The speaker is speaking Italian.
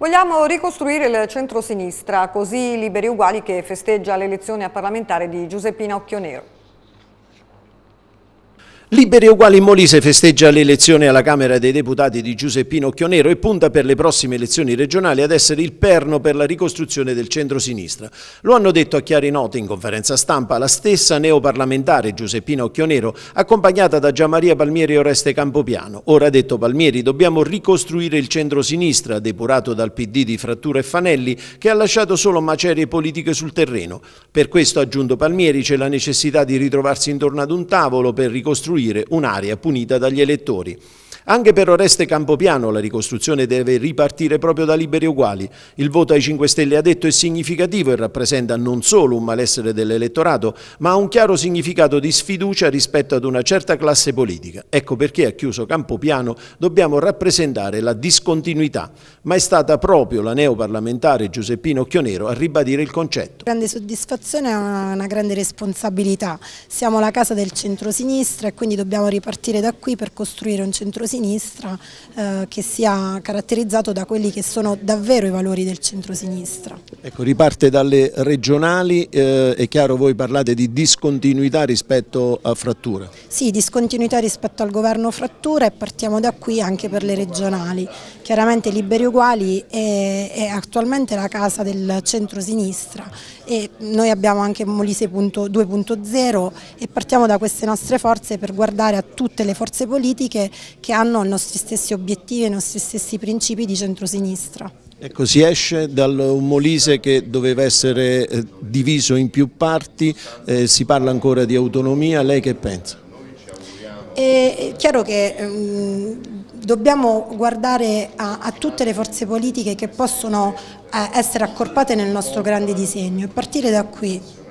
Vogliamo ricostruire il centro-sinistra, così Liberi Uguali che festeggia l'elezione a parlamentare di Giuseppina Occhionero. Liberi e uguali in Molise festeggia l'elezione alla Camera dei Deputati di Giuseppino Chionero e punta per le prossime elezioni regionali ad essere il perno per la ricostruzione del centro-sinistra. Lo hanno detto a chiari note in conferenza stampa la stessa neoparlamentare Giuseppino Chionero, accompagnata da Gianmaria Palmieri e Oreste Campopiano. Ora ha detto Palmieri, dobbiamo ricostruire il centro-sinistra, depurato dal PD di Frattura e Fanelli, che ha lasciato solo macerie politiche sul terreno. Per questo, ha aggiunto Palmieri, c'è la necessità di ritrovarsi intorno ad un tavolo per ricostruire costruire un'area punita dagli elettori. Anche per Oreste Campopiano la ricostruzione deve ripartire proprio da liberi uguali. Il voto ai 5 Stelle ha detto è significativo e rappresenta non solo un malessere dell'elettorato, ma ha un chiaro significato di sfiducia rispetto ad una certa classe politica. Ecco perché, ha chiuso Campopiano, dobbiamo rappresentare la discontinuità, ma è stata proprio la neoparlamentare Giuseppino Occhionero a ribadire il concetto. Grande soddisfazione e una grande responsabilità. Siamo la casa del centrosinistra e quindi dobbiamo ripartire da qui per costruire un centrosinistra sinistra eh, che sia caratterizzato da quelli che sono davvero i valori del centro-sinistra. Ecco, riparte dalle regionali, eh, è chiaro voi parlate di discontinuità rispetto a frattura. Sì, discontinuità rispetto al governo frattura e partiamo da qui anche per le regionali. Chiaramente Liberi Uguali è, è attualmente la casa del centro-sinistra e noi abbiamo anche Molise 2.0 e partiamo da queste nostre forze per guardare a tutte le forze politiche che hanno hanno i nostri stessi obiettivi e i nostri stessi principi di centrosinistra. Ecco, si esce da un Molise che doveva essere eh, diviso in più parti, eh, si parla ancora di autonomia, lei che pensa? Eh, è chiaro che ehm, dobbiamo guardare a, a, tutte le forze politiche che possono eh, essere accorpate nel nostro grande disegno e partire da qui